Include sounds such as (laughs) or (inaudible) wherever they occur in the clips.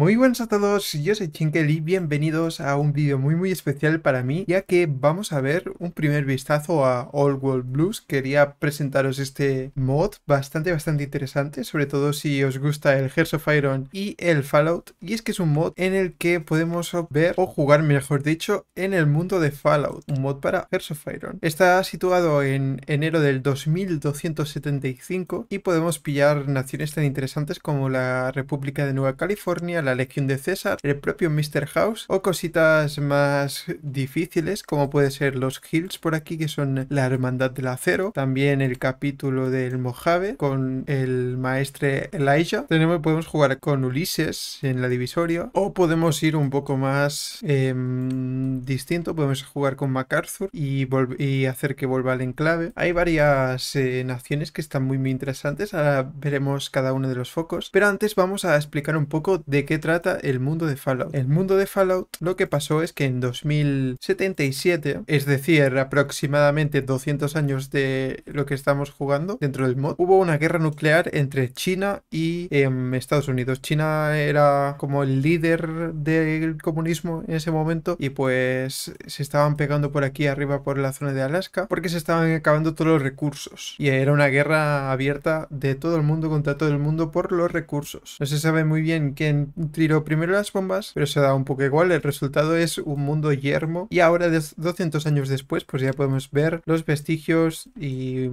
Muy buenas a todos, yo soy Chinkel y bienvenidos a un vídeo muy muy especial para mí, ya que vamos a ver un primer vistazo a All World Blues. Quería presentaros este mod bastante bastante interesante, sobre todo si os gusta el Hearts of Iron y el Fallout, y es que es un mod en el que podemos ver o jugar, mejor dicho, en el mundo de Fallout, un mod para Hearts of Iron. Está situado en enero del 2275 y podemos pillar naciones tan interesantes como la República de Nueva California, la la Legión de César, el propio Mr. House o cositas más difíciles como puede ser los Hills por aquí que son la Hermandad del Acero, también el capítulo del Mojave con el maestre Elijah. Tenemos, podemos jugar con Ulises en la divisoria o podemos ir un poco más em, distinto, podemos jugar con MacArthur y, y hacer que vuelva al enclave. Hay varias eh, naciones que están muy, muy interesantes, ahora veremos cada uno de los focos, pero antes vamos a explicar un poco de qué trata el mundo de Fallout. El mundo de Fallout lo que pasó es que en 2077, es decir, aproximadamente 200 años de lo que estamos jugando dentro del mod, hubo una guerra nuclear entre China y em, Estados Unidos. China era como el líder del comunismo en ese momento y pues se estaban pegando por aquí arriba por la zona de Alaska porque se estaban acabando todos los recursos y era una guerra abierta de todo el mundo contra todo el mundo por los recursos. No se sabe muy bien quién tiró primero las bombas, pero se da un poco igual. El resultado es un mundo yermo. Y ahora, 200 años después, pues ya podemos ver los vestigios y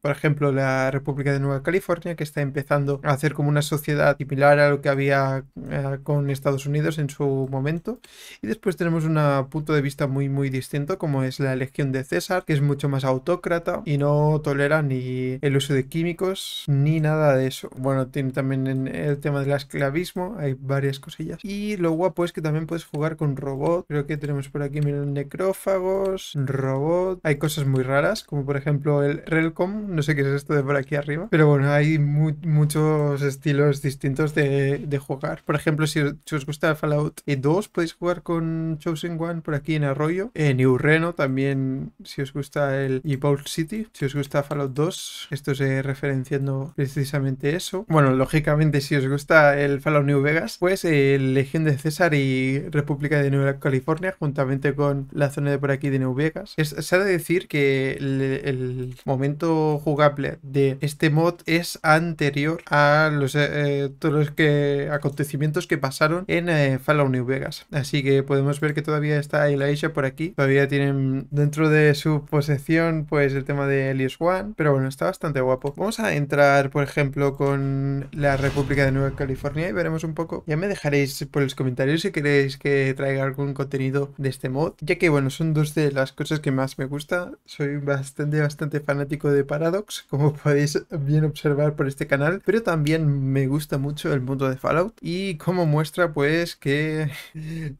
por ejemplo, la República de Nueva California, que está empezando a hacer como una sociedad similar a lo que había eh, con Estados Unidos en su momento. Y después tenemos un punto de vista muy, muy distinto, como es la Legión de César, que es mucho más autócrata y no tolera ni el uso de químicos ni nada de eso. Bueno, tiene también el tema del esclavismo, hay varias cosillas. Y lo guapo es que también puedes jugar con robot. Creo que tenemos por aquí, miren, necrófagos, robot. Hay cosas muy raras, como por ejemplo el Relcom no sé qué es esto de por aquí arriba. Pero bueno, hay muchos estilos distintos de, jugar. Por ejemplo, si, os gusta Fallout 2, podéis jugar con Chosen One por aquí en Arroyo. En Reno también, si os gusta el y City, si os gusta Fallout 2, esto es referenciando precisamente eso. Bueno, lógicamente, si os gusta el Fallout New Vegas, pues el eh, Legión de César y República de Nueva California, juntamente con la zona de por aquí de New Vegas. Es, se ha de decir que el momento jugable de este mod es anterior a los, eh, eh, todos los que, acontecimientos que pasaron en eh, Fallout New Vegas. Así que podemos ver que todavía está Elijah por aquí. Todavía tienen dentro de su posesión pues el tema de Elias One. Pero bueno, está bastante guapo. Vamos a entrar, por ejemplo, con la República de Nueva California y veremos un poco. Ya me dejaréis por los comentarios si queréis que traiga algún contenido de este mod. Ya que bueno, son dos de las cosas que más me gusta. Soy bastante, bastante fanático de para como (laughs) podéis bien observar por este canal, pero también me gusta mucho el mundo de Fallout y como muestra pues que (laughs)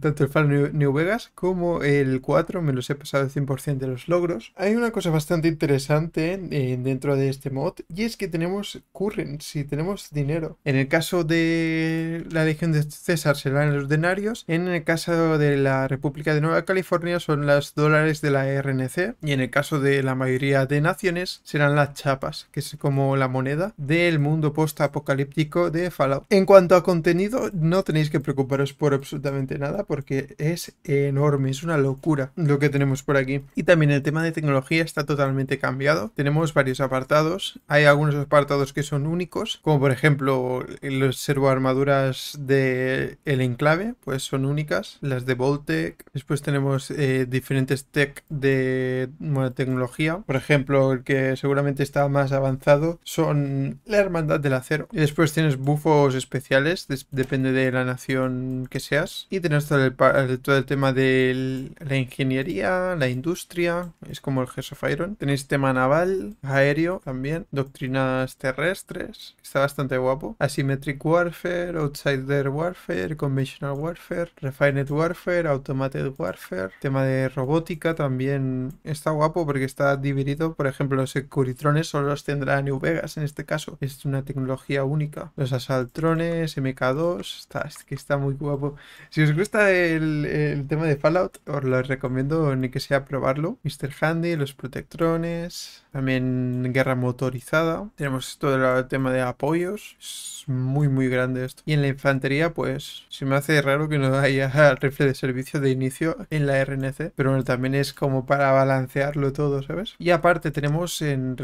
tanto el Fallout New Vegas como el 4 me los he pasado 100% de los logros. Hay una cosa bastante interesante eh, dentro de este mod y es que tenemos currency, tenemos dinero. En el caso de la Legión de César se serán los denarios, en el caso de la República de Nueva California son los dólares de la RNC y en el caso de la mayoría de naciones serán las chapas, que es como la moneda del mundo post-apocalíptico de Fallout. En cuanto a contenido, no tenéis que preocuparos por absolutamente nada porque es enorme, es una locura lo que tenemos por aquí. Y también el tema de tecnología está totalmente cambiado. Tenemos varios apartados. Hay algunos apartados que son únicos, como por ejemplo los servoarmaduras de el enclave, pues son únicas. Las de Voltec. Después tenemos eh, diferentes tech de tecnología. Por ejemplo, el que seguramente está más avanzado, son la Hermandad del Acero. Y después tienes bufos especiales, depende de la nación que seas. Y tienes todo el, tema de la ingeniería, la industria, es como el Hearth of Iron. Tenéis tema naval, aéreo también, doctrinas terrestres, está bastante guapo. Asymmetric Warfare, Outsider Warfare, Conventional Warfare, Refined Warfare, Automated Warfare, tema de robótica también está guapo porque está dividido, por ejemplo, los curitrones solo los tendrá New Vegas en este caso. Es una tecnología única. Los Asaltrones, MK2, está, es que está muy guapo. Si os gusta el, el tema de Fallout, os lo recomiendo ni que sea probarlo. Mr. Handy, los Protectrones, también Guerra Motorizada. Tenemos todo el tema de apoyos. Es muy, muy grande esto. Y en la infantería, pues, se me hace raro que no haya (laughs) rifle de servicio de inicio en la RNC. Pero bueno, también es como para balancearlo todo, ¿sabes? Y aparte tenemos en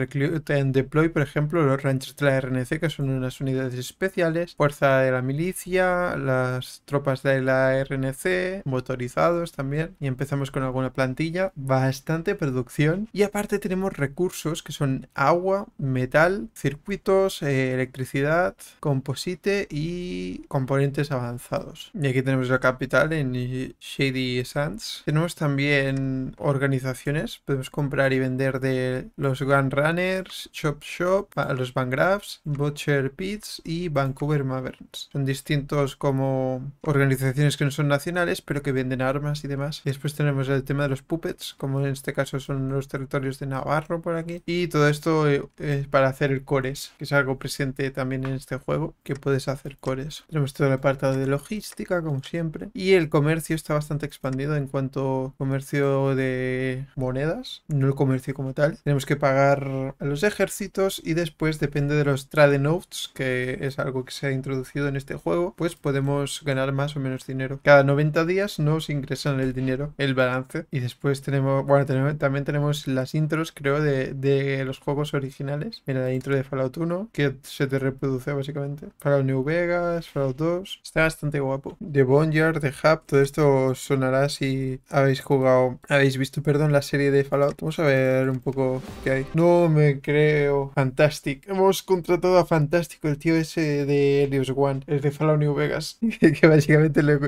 Deploy, por ejemplo, los Rangers de la RNC, que son unas unidades especiales, Fuerza de la Milicia, las tropas de la RNC, motorizados también, y empezamos con alguna plantilla, bastante producción, y aparte tenemos recursos que son agua, metal, circuitos, eh, electricidad, composite y componentes avanzados. Y aquí tenemos la capital en Shady Sands. Tenemos también organizaciones, podemos comprar y vender de los Gun Runners, Shop Shop, los Vanguard, Butcher Pits y Vancouver Maverns. Son distintos como organizaciones que no son nacionales, pero que venden armas y demás. Y después tenemos el tema de los puppets, como en este caso son los territorios de Navarro por aquí. Y todo esto eh, es para hacer el cores, que es algo presente también en este juego, que puedes hacer cores. Tenemos todo el apartado de logística, como siempre. Y el comercio está bastante expandido en cuanto comercio de monedas, no el comercio como tal. Tenemos que pagar a los ejércitos y después depende de los trade notes, que es algo que se ha introducido en este juego, pues podemos ganar más o menos dinero. Cada 90 días nos ingresan el dinero, el balance y después tenemos, bueno, también tenemos las intros creo de, los juegos originales. Mira la intro de Fallout 1 que se te reproduce básicamente. Fallout New Vegas, Fallout 2, está bastante guapo. De Boneyard, The Hub, todo esto sonará si habéis jugado, habéis visto, perdón, la serie de Fallout. Vamos a ver un poco qué no me creo. Fantastic. Hemos contratado a Fantástico, el tío ese de Helios One, el de Fallout New Vegas, (laughs) que, básicamente lo,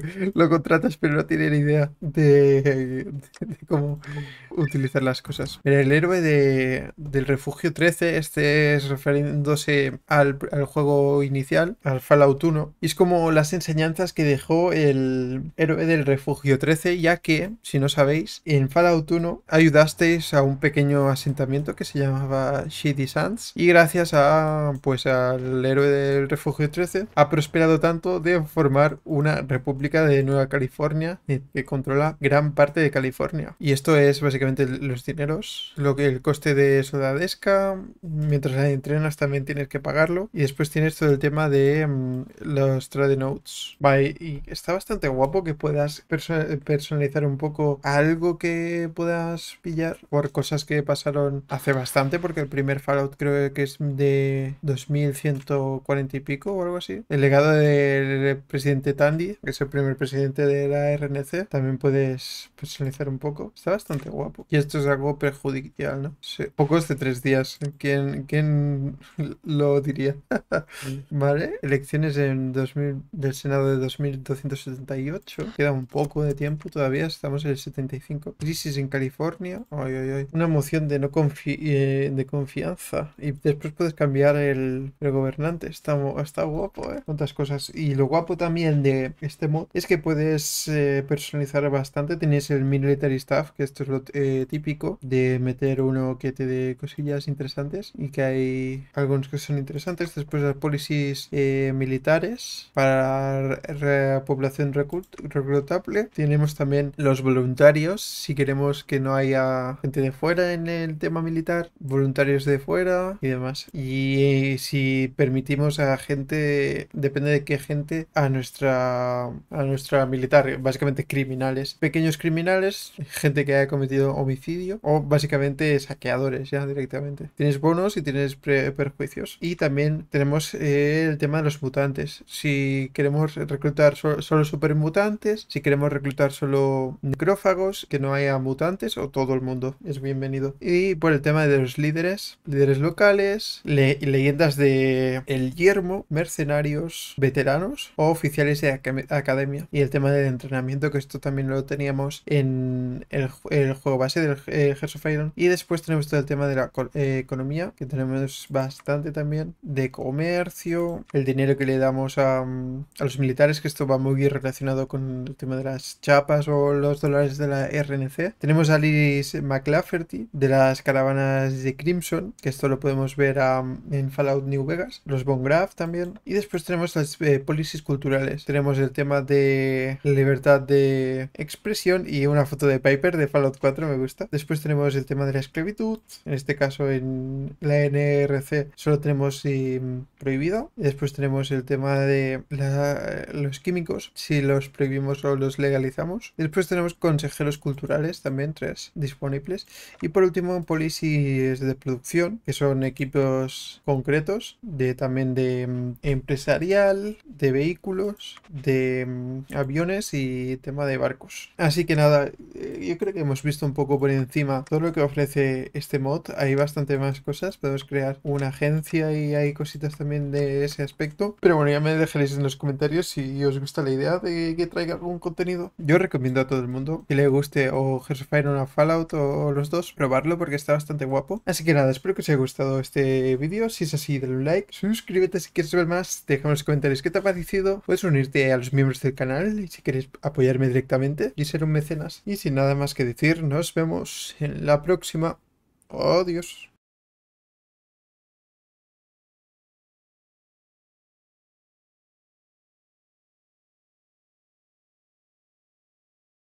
contratas pero no tiene ni idea de, cómo utilizar las cosas. el héroe del Refugio 13, este es refiriéndose al, al juego inicial, al Fallout 1, y es como las enseñanzas que dejó el héroe del Refugio 13, ya que, si no sabéis, en Fallout 1 ayudasteis a un pequeño asentamiento que se llamaba Shady Sands y gracias a pues al héroe del refugio 13 ha prosperado tanto de formar una república de Nueva California eh, que controla gran parte de California. Y esto es básicamente los dineros, lo que el coste de Sodadesca, mientras entrenas también tienes que pagarlo y después tienes todo el tema de mm, los trade notes. y está bastante guapo que puedas personalizar un poco algo que puedas pillar por cosas que pasaron a bastante porque el primer Fallout creo que es de 2140 y pico o algo así. El legado del presidente Tandy, que es el primer presidente de la RNC, también puedes personalizar un poco. Está bastante guapo. Y esto es algo perjudicial, ¿no? Sí. Pocos de tres días. ¿Quién, quién lo diría? (laughs) vale. Elecciones en 2000, del Senado de 2278. Queda un poco de tiempo todavía. Estamos en el 75. Crisis en California. Una moción de no confiar de confianza. Y después puedes cambiar el, gobernante. Está, está guapo, ¿eh? cosas. Y lo guapo también de este mod es que puedes eh, personalizar bastante. Tienes el military staff, que esto es lo eh, típico de meter uno que te dé cosillas interesantes y que hay algunos que son interesantes. Después las policies eh, militares para la población reclutable. Tenemos también los voluntarios si queremos que no haya gente de fuera en el tema militar voluntarios de fuera y demás. Y eh, si permitimos a gente, depende de qué gente, a nuestra, a nuestra militar, básicamente criminales, pequeños criminales, gente que haya cometido homicidio o básicamente saqueadores ya directamente. Tienes bonos y tienes perjuicios. Y también tenemos eh, el tema de los mutantes. Si queremos reclutar solo solo mutantes si queremos reclutar solo necrófagos, que no haya mutantes o todo el mundo es bienvenido. Y por el tema de los líderes, líderes locales, leyendas de El Yermo, mercenarios, veteranos o oficiales de academia. Y el tema del entrenamiento, que esto también lo teníamos en el, juego base del eh, Y después tenemos todo el tema de la eh, economía, que tenemos bastante también, de comercio, el dinero que le damos mm, a, los militares, que esto va muy relacionado con el tema de las chapas o los dólares de la RNC. Tenemos a Liz McLafferty de las caravanas de Crimson, que esto lo podemos ver um, en Fallout New Vegas, los Bone Graph también. Y después tenemos las eh, policies culturales. Tenemos el tema de libertad de expresión y una foto de Piper de Fallout 4, me gusta. Después tenemos el tema de la esclavitud, en este caso en la NRC solo tenemos eh, prohibido. después tenemos el tema de los químicos, si los prohibimos o los legalizamos. Después tenemos consejeros culturales, también tres disponibles. Y por último, policy de producción, que son equipos concretos, de también de mm, empresarial, de vehículos, de mm, aviones y tema de barcos. Así que nada, eh, yo creo que hemos visto un poco por encima todo lo que ofrece este mod. Hay bastante más cosas, podemos crear una agencia y hay cositas también de ese aspecto. Pero bueno, ya me dejaréis en los comentarios si os gusta la idea de que traiga algún contenido. Yo recomiendo a todo el mundo que le guste o Hearthfire o Fallout o los dos probarlo porque está bastante guapo. Así que nada, espero que os haya gustado este vídeo. Si es así, dale un like. Suscríbete si quieres ver más. Déjame en los comentarios qué te ha parecido. Puedes unirte a los miembros del canal y si quieres apoyarme directamente y ser un mecenas. Y sin nada más que decir, nos vemos en la próxima. Adiós.